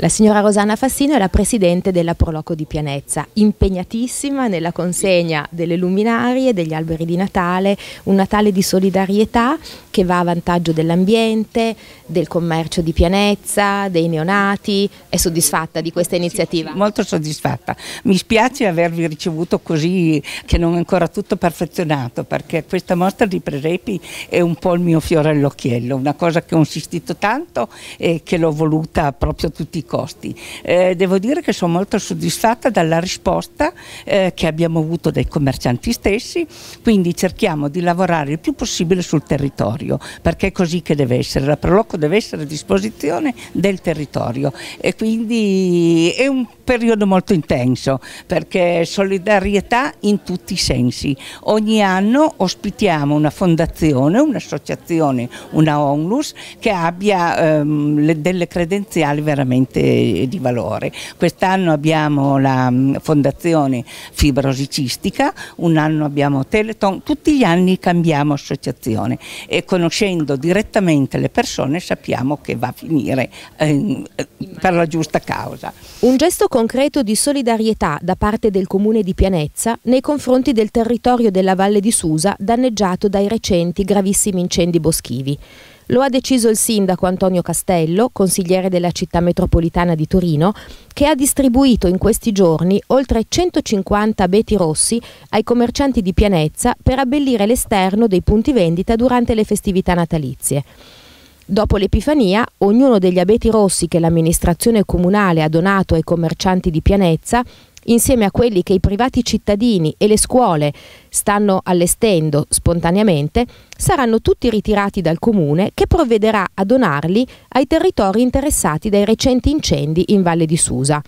La signora Rosanna Fassino è la presidente della Proloco di Pianezza, impegnatissima nella consegna delle luminarie, degli alberi di Natale, un Natale di solidarietà che va a vantaggio dell'ambiente, del commercio di Pianezza, dei neonati. È soddisfatta di questa iniziativa? Sì, molto soddisfatta. Mi spiace avervi ricevuto così che non è ancora tutto perfezionato perché questa mostra di presepi è un po' il mio fiore all'occhiello, una cosa che ho insistito tanto e che l'ho voluta proprio tutti i costi. Eh, devo dire che sono molto soddisfatta dalla risposta eh, che abbiamo avuto dai commercianti stessi, quindi cerchiamo di lavorare il più possibile sul territorio, perché è così che deve essere, la Proloco deve essere a disposizione del territorio e quindi è un periodo molto intenso perché solidarietà in tutti i sensi. Ogni anno ospitiamo una fondazione, un'associazione, una ONLUS che abbia ehm, le, delle credenziali veramente veramente di valore. Quest'anno abbiamo la mm, Fondazione Fibrosicistica, un anno abbiamo Teleton, tutti gli anni cambiamo associazione e conoscendo direttamente le persone sappiamo che va a finire eh, per la giusta causa. Un gesto concreto di solidarietà da parte del Comune di Pianezza nei confronti del territorio della Valle di Susa danneggiato dai recenti gravissimi incendi boschivi. Lo ha deciso il sindaco Antonio Castello, consigliere della città metropolitana di Torino, che ha distribuito in questi giorni oltre 150 abeti rossi ai commercianti di Pianezza per abbellire l'esterno dei punti vendita durante le festività natalizie. Dopo l'Epifania, ognuno degli abeti rossi che l'amministrazione comunale ha donato ai commercianti di Pianezza insieme a quelli che i privati cittadini e le scuole stanno allestendo spontaneamente, saranno tutti ritirati dal comune che provvederà a donarli ai territori interessati dai recenti incendi in Valle di Susa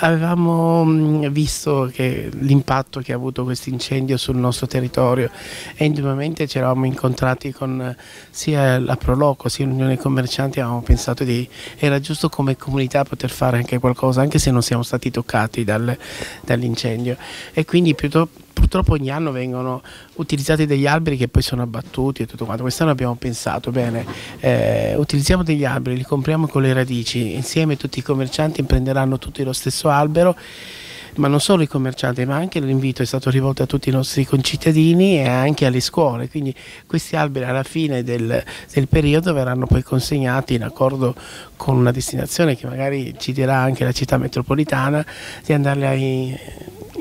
avevamo mm, visto l'impatto che ha avuto questo incendio sul nostro territorio e indubbiamente ci eravamo incontrati con eh, sia la Proloco sia l'Unione Commercianti, avevamo pensato che era giusto come comunità poter fare anche qualcosa, anche se non siamo stati toccati dal, dall'incendio e quindi piuttosto purtroppo ogni anno vengono utilizzati degli alberi che poi sono abbattuti e tutto quanto. Quest'anno abbiamo pensato, bene, eh, utilizziamo degli alberi, li compriamo con le radici, insieme tutti i commercianti prenderanno tutti lo stesso albero ma non solo i commercianti, ma anche l'invito è stato rivolto a tutti i nostri concittadini e anche alle scuole. Quindi questi alberi alla fine del, del, periodo verranno poi consegnati in accordo con una destinazione che magari ci dirà anche la città metropolitana di andarli a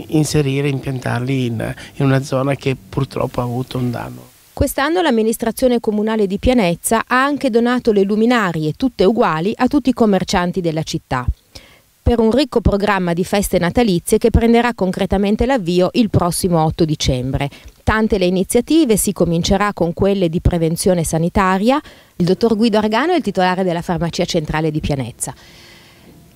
inserire, e impiantarli in, in una zona che purtroppo ha avuto un danno. Quest'anno l'amministrazione comunale di Pianezza ha anche donato le luminarie, tutte uguali, a tutti i commercianti della città per un ricco programma di feste natalizie che prenderà concretamente l'avvio il prossimo 8 dicembre. Tante le iniziative, si comincerà con quelle di prevenzione sanitaria. Il dottor Guido Argano è il titolare della farmacia centrale di Pianezza.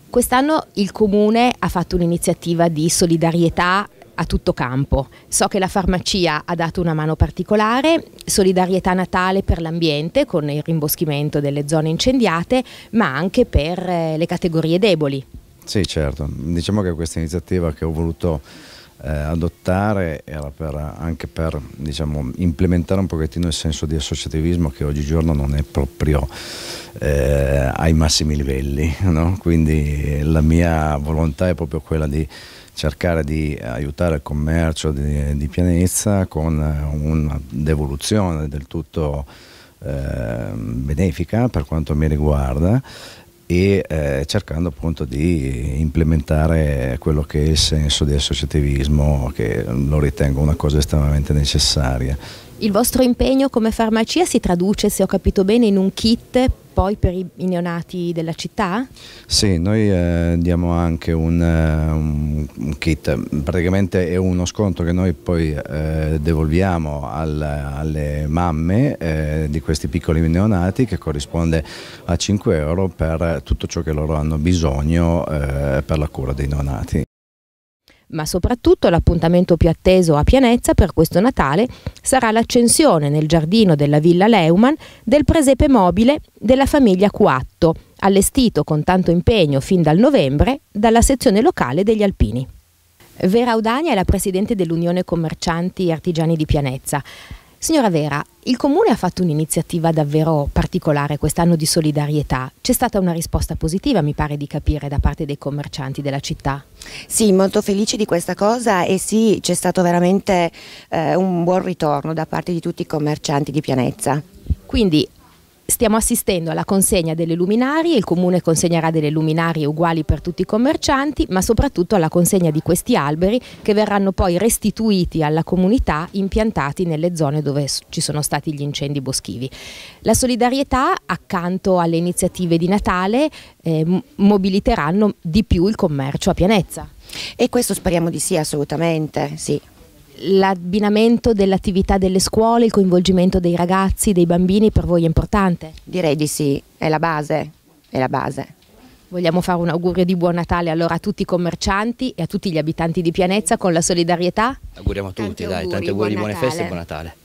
Quest'anno il Comune ha fatto un'iniziativa di solidarietà a tutto campo. So che la farmacia ha dato una mano particolare, solidarietà natale per l'ambiente con il rimboschimento delle zone incendiate, ma anche per eh, le categorie deboli. Sì, certo. Diciamo che questa iniziativa che ho voluto eh, adottare era per, anche per diciamo, implementare un pochettino il senso di associativismo che oggigiorno non è proprio eh, ai massimi livelli. No? Quindi la mia volontà è proprio quella di cercare di aiutare il commercio di, di pianezza con una devoluzione del tutto eh, benefica per quanto mi riguarda e eh, cercando appunto di implementare quello che è il senso di associativismo che lo ritengo una cosa estremamente necessaria. Il vostro impegno come farmacia si traduce, se ho capito bene, in un kit poi per i neonati della città? Sì, noi eh, diamo anche un, eh, un, un, kit, praticamente è uno sconto che noi poi eh, devolviamo al, alle mamme eh, di questi piccoli neonati che corrisponde a 5 euro per tutto ciò che loro hanno bisogno eh, per la cura dei neonati ma soprattutto l'appuntamento più atteso a Pianezza per questo Natale sarà l'accensione nel giardino della Villa Leumann del presepe mobile della famiglia Coatto, allestito con tanto impegno fin dal novembre dalla sezione locale degli Alpini. Vera Audania è la presidente dell'Unione Commercianti Artigiani di Pianezza. Signora Vera, il Comune ha fatto un'iniziativa davvero particolare quest'anno di solidarietà. C'è stata una risposta positiva, mi pare di capire, da parte dei commercianti della città? Sì, molto felice di questa cosa e sì, c'è stato veramente eh, un buon ritorno da parte di tutti i commercianti di Pianezza. Quindi stiamo assistendo alla consegna delle luminarie, il comune consegnerà delle luminarie uguali per tutti i commercianti, ma soprattutto alla consegna di questi alberi che verranno poi restituiti alla comunità impiantati nelle zone dove ci sono stati gli incendi boschivi. La solidarietà accanto alle iniziative di Natale eh, mobiliteranno di più il commercio a pianezza. E questo speriamo di sì assolutamente, sì l'abbinamento dell'attività delle scuole, il coinvolgimento dei ragazzi, dei bambini per voi è importante? Direi di sì, è la base, è la base. Vogliamo fare un augurio di buon Natale allora a tutti i commercianti e a tutti gli abitanti di Pianezza con la solidarietà? Auguriamo a tutti, tanti dai, auguri, tanti auguri, buone Natale. feste e buon Natale.